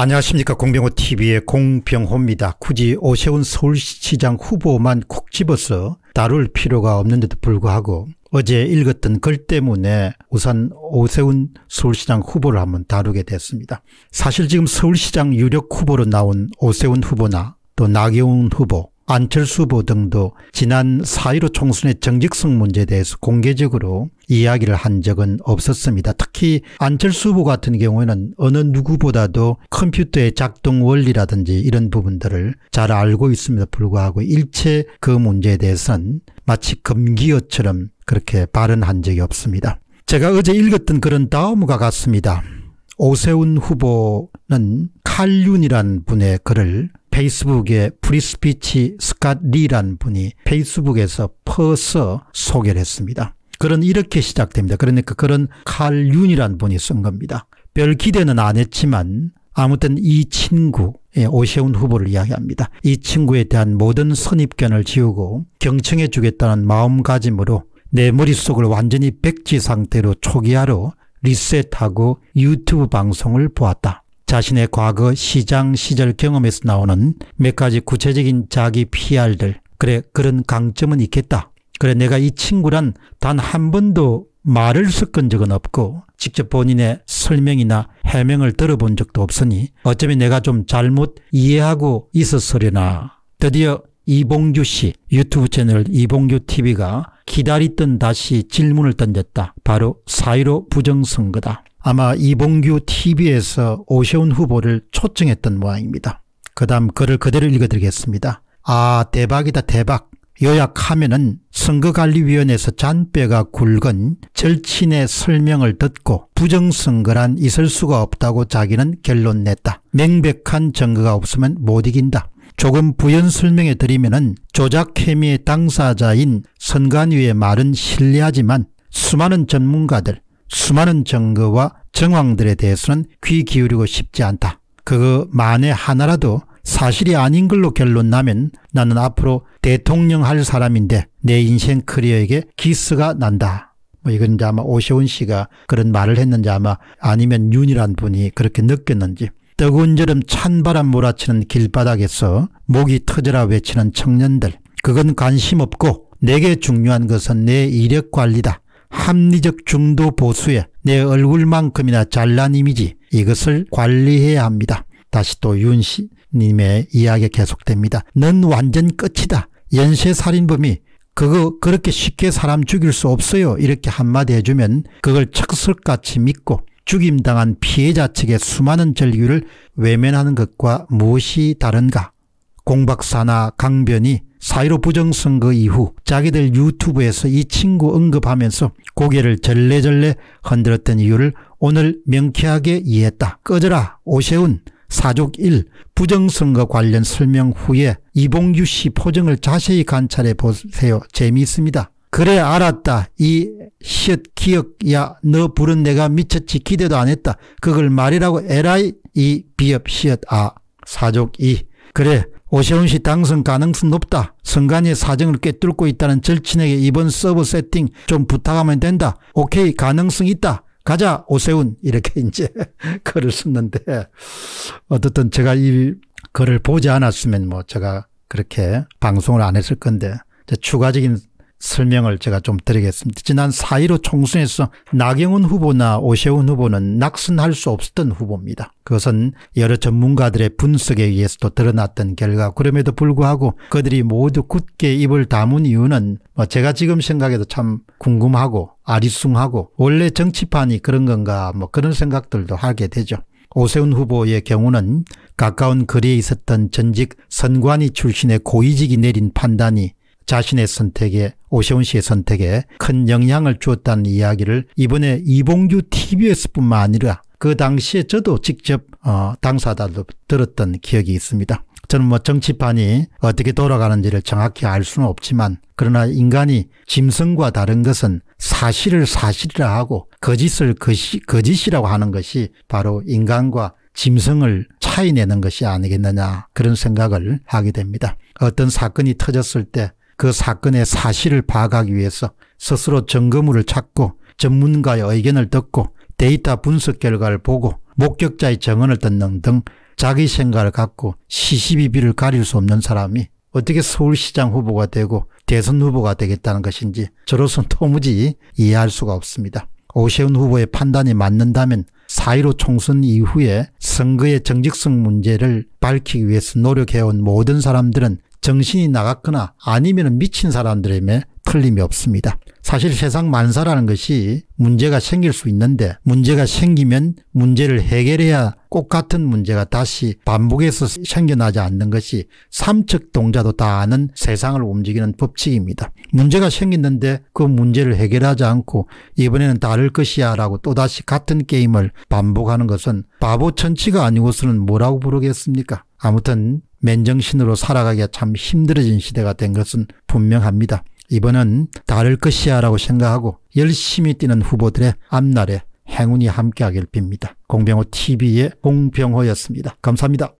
안녕하십니까 공병호 tv의 공병호입니다. 굳이 오세훈 서울시장 후보만 콕 집어서 다룰 필요가 없는데도 불구하고 어제 읽었던 글 때문에 우선 오세훈 서울시장 후보를 한번 다루게 됐습니다. 사실 지금 서울시장 유력 후보로 나온 오세훈 후보나 또나경훈 후보 안철수 후보 등도 지난 4.15 총선의 정직성 문제에 대해서 공개적으로 이야기를 한 적은 없었습니다. 특히 안철수 후보 같은 경우에는 어느 누구보다도 컴퓨터의 작동 원리라든지 이런 부분들을 잘 알고 있음에도 불구하고 일체 그 문제에 대해서는 마치 금기어처럼 그렇게 발언한 적이 없습니다. 제가 어제 읽었던 그런 다음과 같습니다. 오세훈 후보는 칼륜이란 분의 글을 페이스북에 프리스피치 스캇 리란 분이 페이스북에서 퍼서 소개를 했습니다. 그런 이렇게 시작됩니다. 그러니까 그 그런 칼윤이란 분이 쓴 겁니다. 별 기대는 안 했지만 아무튼 이 친구 오세훈 후보를 이야기합니다. 이 친구에 대한 모든 선입견을 지우고 경청해 주겠다는 마음가짐으로 내 머릿속을 완전히 백지 상태로 초기화로 리셋하고 유튜브 방송을 보았다. 자신의 과거 시장 시절 경험에서 나오는 몇 가지 구체적인 자기 PR들 그래 그런 강점은 있겠다. 그래 내가 이 친구란 단 한 번도 말을 섞은 적은 없고 직접 본인의 설명이나 해명을 들어본 적도 없으니 어쩌면 내가 좀 잘못 이해하고 있었으려나. 드디어 이봉규 씨 유튜브 채널 이봉규 TV가 기다리던 다시 질문을 던졌다. 바로 사이로 부정선거다. 아마 이봉규 TV에서 오세훈 후보를 초청했던 모양입니다. 그 다음 글을 그대로 읽어드리겠습니다. 아 대박이다 대박. 요약하면은 선거관리위원회에서 잔뼈가 굵은 절친의 설명을 듣고 부정선거란 있을 수가 없다고 자기는 결론 냈다. 명백한 증거가 없으면 못 이긴다. 조금 부연설명해 드리면 조작혐의의 당사자인 선관위의 말은 신뢰하지만 수많은 전문가들 수많은 증거와 정황들에 대해서는 귀 기울이고 싶지 않다. 그거 만에 하나라도 사실이 아닌 걸로 결론 나면 나는 앞으로 대통령 할 사람인데 내 인생 크리어에게 기스가 난다. 뭐 이건 이제 아마 오세훈 씨가 그런 말을 했는지 아마 아니면 윤이란 분이 그렇게 느꼈는지 뜨거운처럼 찬바람 몰아치는 길바닥에서 목이 터져라 외치는 청년들 그건 관심 없고 내게 중요한 것은 내 이력 관리다. 합리적 중도 보수에 내 얼굴만큼이나 잘난 이미지 이것을 관리해야 합니다. 다시 또 윤씨님의 이야기 계속됩니다. 넌 완전 끝이다. 연쇄살인범이 그거 그렇게 쉽게 사람 죽일 수 없어요. 이렇게 한마디 해주면 그걸 척설같이 믿고 죽임당한 피해자 측의 수많은 전류를 외면하는 것과 무엇이 다른가. 공박사나 강변이 사이로 부정선거 그 이후 자기들 유튜브에서 이 친구 언급하면서 고개를 절레절레 흔들었던 이유를 오늘 명쾌하게 이해했다. 꺼져라 오세훈 사족 1 부정선거 관련 설명 후에 이봉규 씨 포정을 자세히 관찰해 보세요. 재미있습니다. 그래 알았다. 이 시옷 기억야 너 부른 내가 미쳤지 기대도 안 했다. 그걸 말이라고 에라이 이 비업 시옷 아 사족 이 그래 오세훈 씨 당선 가능성 높다. 선관위 사정을 꿰뚫고 있다는 절친에게 이번 서브 세팅 좀 부탁하면 된다. 오케이 가능성 있다. 가자 오세훈 이렇게 이제 글을 썼는데 어떻든 제가 이 글을 보지 않았으면 뭐 제가 그렇게 방송을 안 했을 건데 추가적인 설명을 제가 좀 드리겠습니다. 지난 4.15 총선에서 나경원 후보나 오세훈 후보는 낙선할 수 없었던 후보입니다. 그것은 여러 전문가들의 분석에 의해서도 드러났던 결과 그럼에도 불구하고 그들이 모두 굳게 입을 다문 이유는 뭐 제가 지금 생각해도 참 궁금하고 아리숭하고 원래 정치판이 그런 건가 뭐 그런 생각들도 하게 되죠. 오세훈 후보의 경우는 가까운 거리에 있었던 전직 선관위 출신의 고위직이 내린 판단이 자신의 선택에 오세훈 씨의 선택에 큰 영향을 주었다는 이야기를 이번에 이봉규 TBS뿐만 아니라 그 당시에 저도 직접 어, 당사자도 들었던 기억이 있습니다. 저는 뭐 정치판이 어떻게 돌아가는지를 정확히 알 수는 없지만 그러나 인간이 짐승과 다른 것은 사실을 사실이라 하고 거짓을 거시, 거짓이라고 하는 것이 바로 인간과 짐승을 차이내는 것이 아니겠느냐 그런 생각을 하게 됩니다. 어떤 사건이 터졌을 때그 사건의 사실을 파악하기 위해서 스스로 증거물을 찾고 전문가의 의견을 듣고 데이터 분석 결과를 보고 목격자의 증언을 듣는 등 자기 생각을 갖고 시시비비를 가릴 수 없는 사람이 어떻게 서울시장 후보가 되고 대선 후보가 되겠다는 것인지 저로선 도무지 이해할 수가 없습니다. 오세훈 후보의 판단이 맞는다면 4.15 총선 이후에 선거의 정직성 문제를 밝히기 위해서 노력해온 모든 사람들은 정신이 나갔거나 아니면 미친 사람들에 틀림이 없습니다. 사실 세상 만사라는 것이 문제가 생길 수 있는데 문제가 생기면 문제를 해결해야 꼭 같은 문제가 다시 반복해서 생겨나지 않는 것이 삼척동자도 다 아는 세상을 움직이는 법칙입니다. 문제가 생겼는데 그 문제를 해결하지 않고 이번에는 다를 것이야 라고 또다시 같은 게임을 반복하는 것은 바보 천치가 아니고서는 뭐라고 부르겠습니까? 아무튼 맨정신으로 살아가기가 참 힘들어진 시대가 된 것은 분명합니다. 이번은 다를 것이야 라고 생각하고 열심히 뛰는 후보들의 앞날에 행운이 함께하길 빕니다. 공병호 TV의 공병호였습니다. 감사합니다.